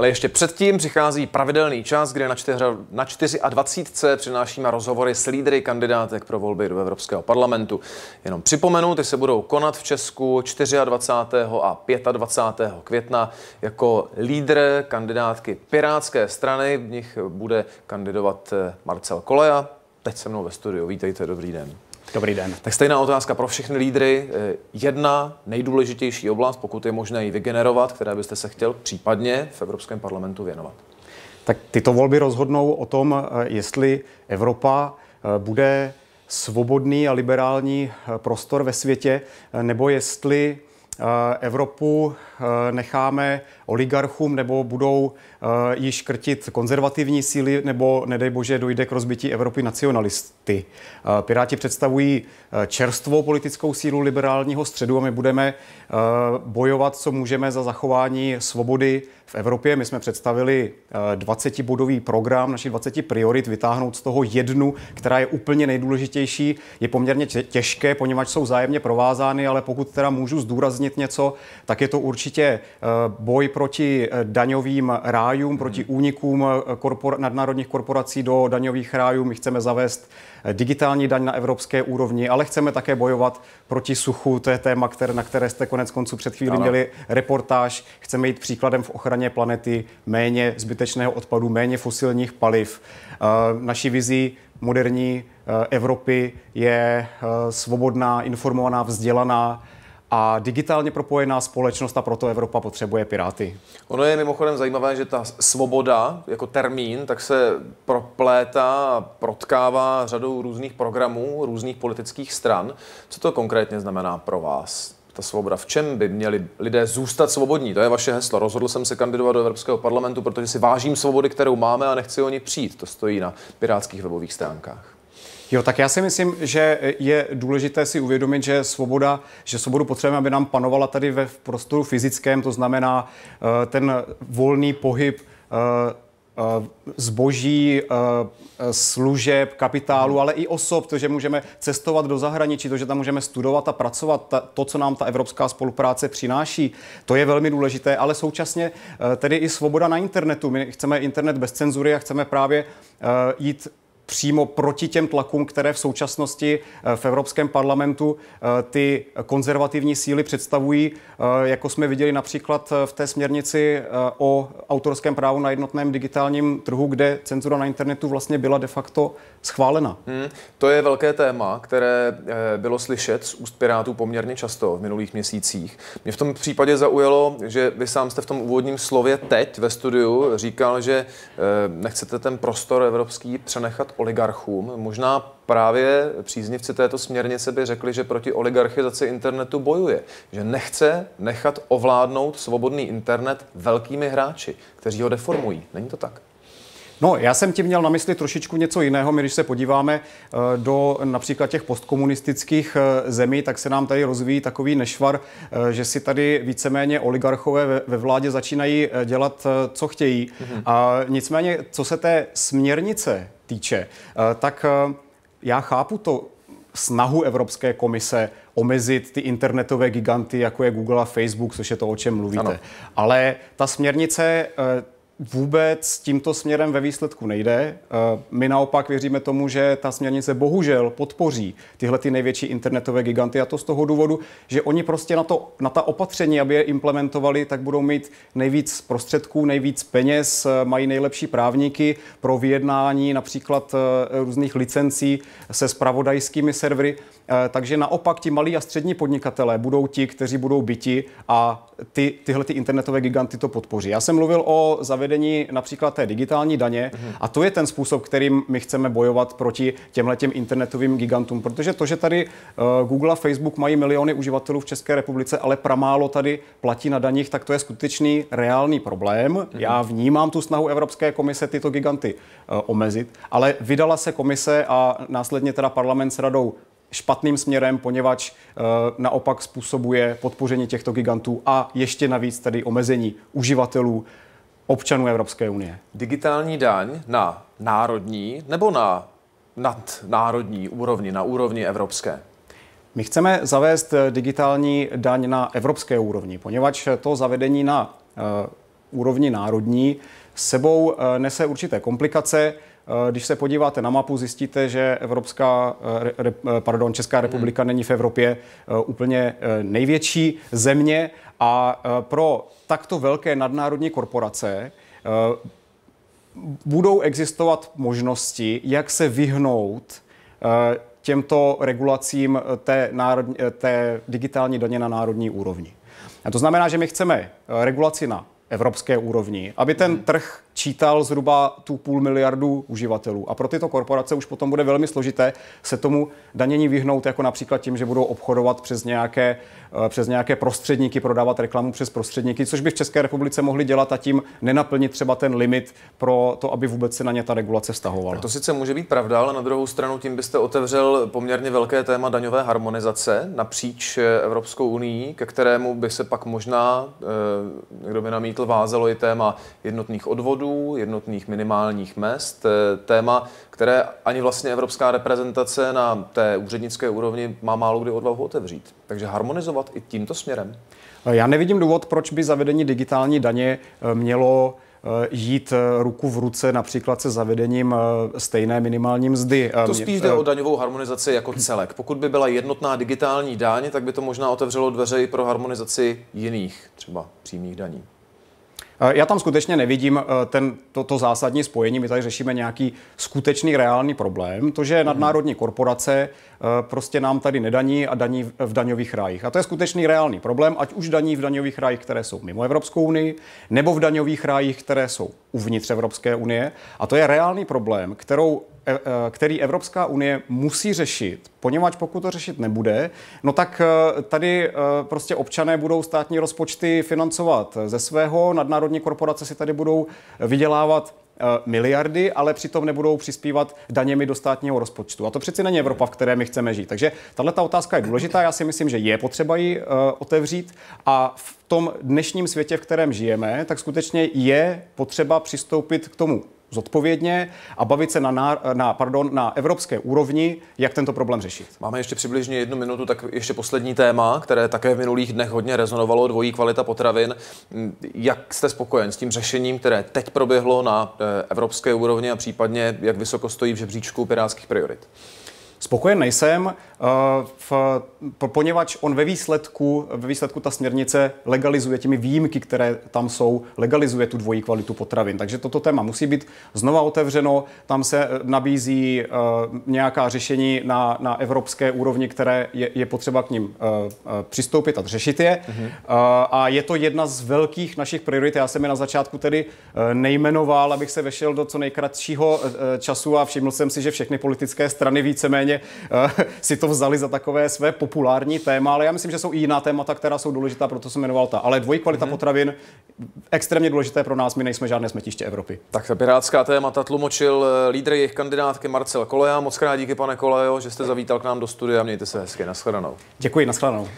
Ale ještě předtím přichází pravidelný čas, kde na, čtyř, na 24 přinášíme rozhovory s lídry kandidátek pro volby do Evropského parlamentu. Jenom připomenu, ty se budou konat v Česku 24. a 25. května. Jako lídr kandidátky Pirátské strany v nich bude kandidovat eh, Marcel Koleja. Teď se mnou ve studiu. Vítejte, dobrý den. Dobrý den. Tak stejná otázka pro všechny lídry. Eh, jedna nejdůležitější oblast, pokud je možné ji vygenerovat, které byste se chtěl případně v Evropském parlamentu věnovat. Tak tyto volby rozhodnou o tom, eh, jestli Evropa eh, bude svobodný a liberální prostor ve světě, nebo jestli Evropu necháme oligarchům, nebo budou eh, již krtit konzervativní síly, nebo nedej bože dojde k rozbití Evropy nacionalisty. Eh, Piráti představují eh, čerstvou politickou sílu liberálního středu a my budeme bojovat, co můžeme za zachování svobody v Evropě. My jsme představili 20-bodový program našich 20 priorit, vytáhnout z toho jednu, která je úplně nejdůležitější, je poměrně těžké, poněvadž jsou zájemně provázány, ale pokud teda můžu zdůraznit něco, tak je to určitě boj pro proti eh, daňovým rájům, proti hmm. únikům eh, korpor- nadnárodních korporací do daňových rájů. My chceme zavést eh, digitální daň na evropské úrovni, ale chceme také bojovat proti suchu. To je téma, které, na které jste konec konců před chvílí ano. měli reportáž. Chceme jít příkladem v ochraně planety, méně zbytečného odpadu, méně fosilních paliv. Naší vizí moderní Evropy je svobodná, informovaná, vzdělaná a digitálně propojená společnost a proto Evropa potřebuje Piráty. Ono je mimochodem zajímavé, že ta svoboda jako termín tak se proplétá a protkává řadou různých programů, různých politických stran. Co to konkrétně znamená pro vás? ta svoboda. V čem by měli lidé zůstat svobodní? To je vaše heslo. Rozhodl jsem se kandidovat do Evropského parlamentu, protože si vážím svobody, kterou máme a nechci o ní přijít. To stojí na pirátských webových stránkách. Jo, tak já si myslím, že je důležité si uvědomit, že svoboda, že svobodu potřebujeme, aby nám panovala tady ve prostoru fyzickém, to znamená eh, ten volný pohyb eh, eh, zboží, služeb, kapitálu, ale i osob, to, že můžeme cestovat do zahraničí, to, že tam můžeme studovat a pracovat, to, co nám ta evropská spolupráce přináší, to je velmi důležité, ale současně tedy i svoboda na internetu. My chceme internet bez cenzury a chceme právě jít přímo proti těm tlakům, které v současnosti eh, v Evropském parlamentu eh, ty konzervativní síly představují, eh, jako jsme viděli například v té směrnici o autorském právu na jednotném digitálním trhu, kde cenzura na internetu vlastně byla de facto schválena. Hmm, to je velké téma, které bylo slyšet z úst Pirátů poměrně často v minulých měsících. Mě v tom případě zaujalo, že vy sám jste v tom úvodním slově teď ve studiu říkal, že nechcete ten prostor evropský přenechat oligarchům. Možná právě příznivci této směrnice by řekli, že proti oligarchizaci internetu bojuje, že nechce nechat ovládnout svobodný internet velkými hráči, kteří ho deformují. Není to tak? No, já jsem tím měl na mysli trošičku něco jiného. My, když se podíváme eh, do například těch postkomunistických eh, zemí, tak se nám tady rozvíjí takový nešvar, eh, že si tady víceméně oligarchové ve vládě začínají dělat, co chtějí. Mm-hmm. A nicméně, co se té směrnice týče, tak já chápu to snahu Evropské komise omezit ty internetové giganty, jako je Google a Facebook, což je to, o čem mluvíte. Ano. Ale ta směrnice vůbec tímto směrem ve výsledku nejde. Eh, my naopak věříme tomu, že ta směrnice bohužel podpoří tyhle ty největší internetové giganty a to z toho důvodu, že oni prostě na, to, na ta opatření, aby je implementovali, tak budou mít nejvíc prostředků, nejvíc peněz, eh, mají nejlepší právníky pro vyjednání například eh, různých licencí se spravodajskými servery. Takže naopak ti malí a střední podnikatelé budou ti, kteří budou byti a ty, tyhle ty internetové giganty to podpoří. Já jsem mluvil o zavedení například té digitální daně mm-hmm. a to je ten způsob, kterým my chceme bojovat proti těmhle těm internetovým gigantům, protože to, že tady uh, Google a Facebook mají miliony uživatelů v České republice, ale pramálo tady platí na daních, tak to je skutečný reálný problém. Mm-hmm. Já vnímám tu snahu Evropské komise tyto giganty uh, omezit, ale vydala se komise a následně teda parlament s radou špatným směrem, poněvadž eh, naopak způsobuje podpoření těchto gigantů a ještě navíc tedy omezení uživatelů občanů Evropské unie. Digitální daň na národní nebo na nadnárodní úrovni, na úrovni evropské? My chceme zavést eh, digitální daň na evropské úrovni, poněvadž eh, to zavedení na úrovni národní sebou nese určité komplikace. Eh, když se podíváte na mapu, zjistíte, že Evropská, eh, eh, pardon, Česká mhm. republika není v Evropě úplně největší země a pro takto velké nadnárodní korporace budou existovat možnosti, jak se vyhnout těmto regulacím té, národní, té digitální daně na národní úrovni. A to znamená, že my chceme regulaci na evropské úrovni, aby ten mhm. trh čítal zhruba tu půl miliardu uživatelů. A pro tyto korporace už potom bude velmi složité se tomu danění vyhnout, jako například tím, že budou obchodovat přes nějaké, eh, přes nějaké prostředníky, prodávat reklamu přes prostředníky, což by v České republice mohli dělat a tím nenaplnit třeba ten limit pro to, aby vůbec se na ně ta regulace vztahovala. Tak to sice může být pravda, ale na druhou stranu tím byste otevřel poměrně velké téma daňové harmonizace napříč eh, Evropskou unii, ke kterému by se pak možná, eh, kdo by namítl, vázelo i téma jednotných odvodů, zákonů, jednotných minimálních mest, eh, téma, které ani vlastně evropská reprezentace na té úřednické úrovni má málo kdy odvahu otevřít. Takže harmonizovat i tímto směrem. Eh, já nevidím důvod, proč by zavedení digitální daně eh, mělo jít ruku v ruce například se zavedením stejné minimální mzdy. To spíš jde o daňovou harmonizaci jako celek. Pokud by byla jednotná digitální daň, tak by to možná otevřelo dveře i pro harmonizaci jiných, třeba přímých daní. Eh, já tam skutečně nevidím eh, ten, to, to zásadní spojení. My tady řešíme nějaký skutečný reálný problém. To, že nadnárodní korporace eh, prostě nám tady nedaní a daní v daňových rájích. A to je skutečný reálný problém, ať už daní v daňových rájích, které jsou mimo Evropskou unii, nebo v daňových rájích, které jsou uvnitř Evropské unie. A to je reálný problém, kterou E, e, který Evropská unie musí řešit, poněvadž pokud to řešit nebude, no tak e, tady prostě občané budou státní rozpočty financovat ze svého, nadnárodní korporace si tady budou vydělávat miliardy, ale přitom nebudou přispívat daněmi do státního rozpočtu. A to přeci není Evropa, v které my chceme žít. Takže tahle ta otázka je důležitá. Já si myslím, že je potřeba ji otevřít a v tom dnešním světě, v kterém žijeme, tak skutečně je potřeba přistoupit k tomu zodpovědně a bavit se na, na, na, pardon, na evropské úrovni, jak tento problém řešit. Máme ještě přibližně jednu minutu, tak ještě poslední téma, které také v minulých dnech hodně rezonovalo, dvojí kvalita potravin. Jak jste spokojen s tím řešením, které teď proběhlo na eh, evropské úrovni a případně jak vysoko stojí v žebříčku pirátských priorit? Spokojen nejsem, eh, v, poněvadž on ve výsledku, ve výsledku ta směrnice legalizuje těmi výjimky, které tam jsou, legalizuje tu dvojí kvalitu potravin. Takže toto téma musí být znova otevřeno. Tam se eh, nabízí eh, nějaká řešení na, na evropské úrovni, které je, je potřeba k ním přistoupit a řešit je. Mhm. A je to jedna z velkých našich priorit. Já jsem je na začátku tedy nejmenoval, abych se vešel do co nejkratšího času a všiml jsem si, že všechny politické strany víceméně víceméně eh, si to vzali za takové své populární téma, ale já myslím, že jsou i jiná témata, která jsou důležitá, proto jsem jmenoval ta. Ale dvojí kvalita mm-hmm. potravin, extrémně důležité pro nás, my nejsme žádné smetiště Evropy. Tak ta pirátská témata tlumočil eh, lídr jejich kandidátky Marcel Koleja. Moc krát díky, pane Kolejo, že jste zavítal k nám do studia. Mějte se hezky. Naschledanou. Děkuji, naschledanou.